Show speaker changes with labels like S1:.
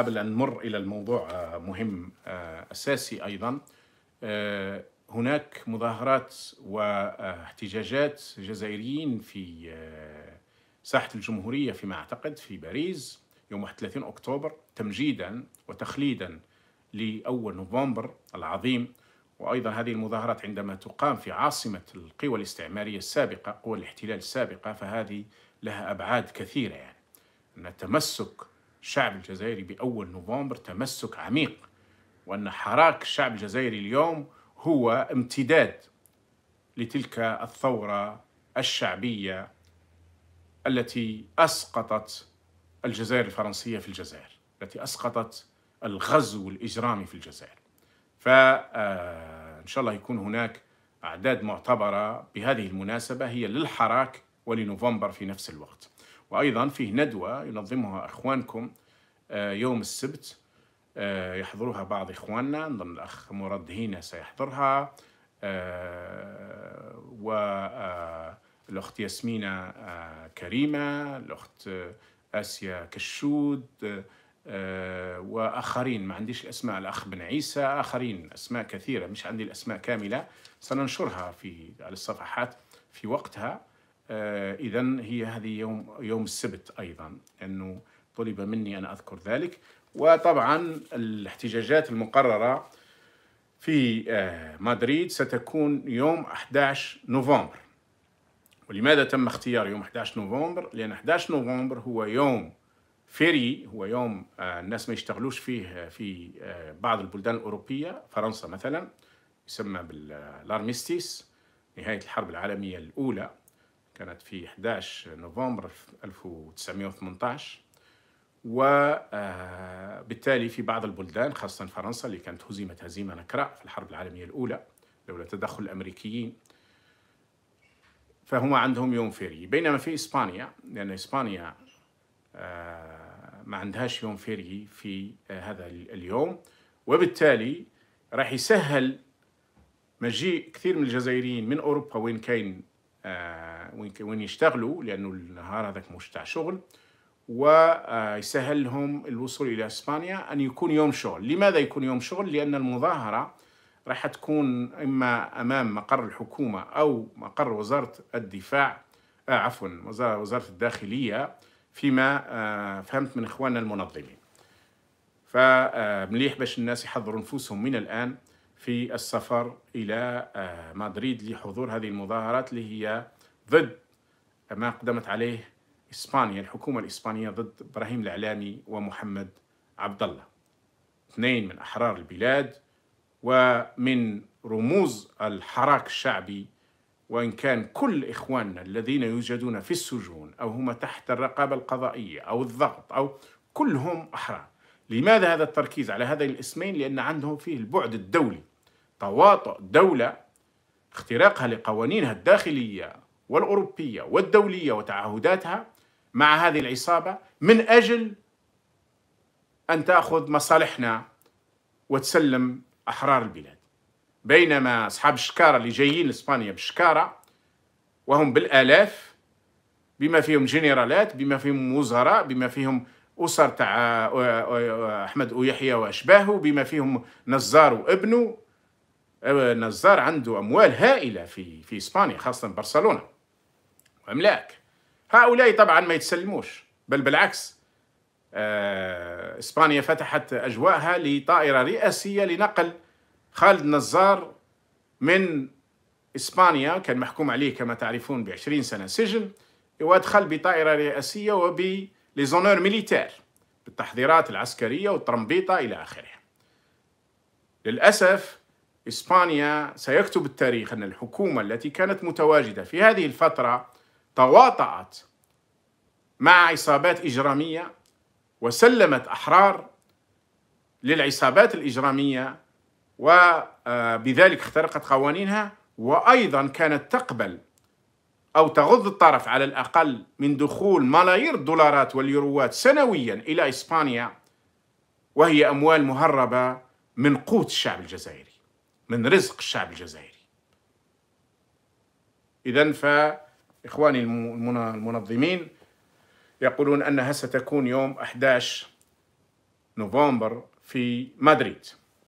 S1: قبل أن نمر إلى الموضوع آه، مهم آه، أساسي أيضا آه، هناك مظاهرات واحتجاجات جزائريين في ساحة الجمهورية فيما أعتقد في باريس يوم 31 أكتوبر تمجيدا وتخليدا لأول نوفمبر العظيم وأيضا هذه المظاهرات عندما تقام في عاصمة القوى الاستعمارية السابقة قوى الاحتلال السابقة فهذه لها أبعاد كثيرة يعني أن التمسك الشعب الجزائري بأول نوفمبر تمسك عميق وأن حراك الشعب الجزائري اليوم هو امتداد لتلك الثورة الشعبية التي أسقطت الجزائر الفرنسية في الجزائر التي أسقطت الغزو الإجرامي في الجزائر فإن آه، شاء الله يكون هناك أعداد معتبرة بهذه المناسبة هي للحراك ولنوفمبر في نفس الوقت وأيضا فيه ندوة ينظمها إخوانكم آه، يوم السبت آه، يحضرها بعض إخواننا نظن الأخ مراد هنا سيحضرها آه، والأخت ياسمينة كريمة الأخت آسيا كشود وآخرين ما عنديش الأسماء الأخ بن عيسى آخرين أسماء كثيرة مش عندي الأسماء كاملة سننشرها في على الصفحات في وقتها آه، إذا هي هذه يوم يوم السبت أيضا أنه طلب مني أن أذكر ذلك وطبعا الاحتجاجات المقررة في آه، مدريد ستكون يوم 11 نوفمبر ولماذا تم اختيار يوم 11 نوفمبر؟ لأن 11 نوفمبر هو يوم فيري هو يوم آه، الناس ما يشتغلوش فيه في بعض البلدان الأوروبية فرنسا مثلا يسمى بالارمستيس نهاية الحرب العالمية الأولى كانت في 11 نوفمبر 1918 وبالتالي آه، في بعض البلدان خاصة فرنسا اللي كانت هزمت هزيمة نكراء في الحرب العالمية الأولى لولا تدخل الأمريكيين فهم عندهم يوم فيري بينما في إسبانيا لأن إسبانيا آه، ما عندهاش يوم فيري في آه، هذا اليوم وبالتالي راح يسهل مجيء كثير من الجزائريين من أوروبا وين كاين آه، وين يشتغلوا لانه النهار هذاك مش تاع شغل ويسهل لهم الوصول الى اسبانيا ان يكون يوم شغل، لماذا يكون يوم شغل؟ لان المظاهره راح تكون اما امام مقر الحكومه او مقر وزاره الدفاع آه عفوا وزاره الداخليه فيما آه فهمت من اخواننا المنظمين. فمليح آه، باش الناس يحضروا نفوسهم من الان في السفر إلى آه، مدريد لحضور هذه المظاهرات اللي هي ضد ما قدمت عليه إسبانيا الحكومة الإسبانية ضد إبراهيم العلاني ومحمد عبد الله اثنين من أحرار البلاد ومن رموز الحراك الشعبي وإن كان كل إخواننا الذين يوجدون في السجون أو هم تحت الرقابة القضائية أو الضغط أو كلهم أحرار لماذا هذا التركيز على هذين الاسمين لأن عندهم فيه البعد الدولي تواطؤ الدولة اختراقها لقوانينها الداخلية والأوروبية والدولية وتعهداتها مع هذه العصابة من أجل أن تأخذ مصالحنا وتسلم أحرار البلاد بينما أصحاب الشكارة اللي جايين لإسبانيا بالشكارة وهم بالآلاف بما فيهم جنرالات بما فيهم وزراء بما فيهم أسر تاع أحمد يحيى وأشباهه بما فيهم نزار وابنه نزار عنده اموال هائله في في اسبانيا خاصه برشلونه واملاك هؤلاء طبعا ما يتسلموش بل بالعكس آه، اسبانيا فتحت اجواءها لطائره رئاسيه لنقل خالد نزار من اسبانيا كان محكوم عليه كما تعرفون بعشرين 20 سنه سجن وادخل بطائره رئاسيه وبليزونور ميليتير بالتحضيرات العسكريه والترمبيطه الى اخره للاسف إسبانيا سيكتب التاريخ أن الحكومة التي كانت متواجدة في هذه الفترة تواطأت مع عصابات إجرامية وسلمت أحرار للعصابات الإجرامية وبذلك آه، اخترقت قوانينها وأيضا كانت تقبل أو تغض الطرف على الأقل من دخول ملايير الدولارات واليوروات سنويا إلى إسبانيا وهي أموال مهربة من قوت الشعب الجزائري من رزق الشعب الجزائري إذا فإخواني المنظمين يقولون أنها ستكون يوم 11 نوفمبر في مدريد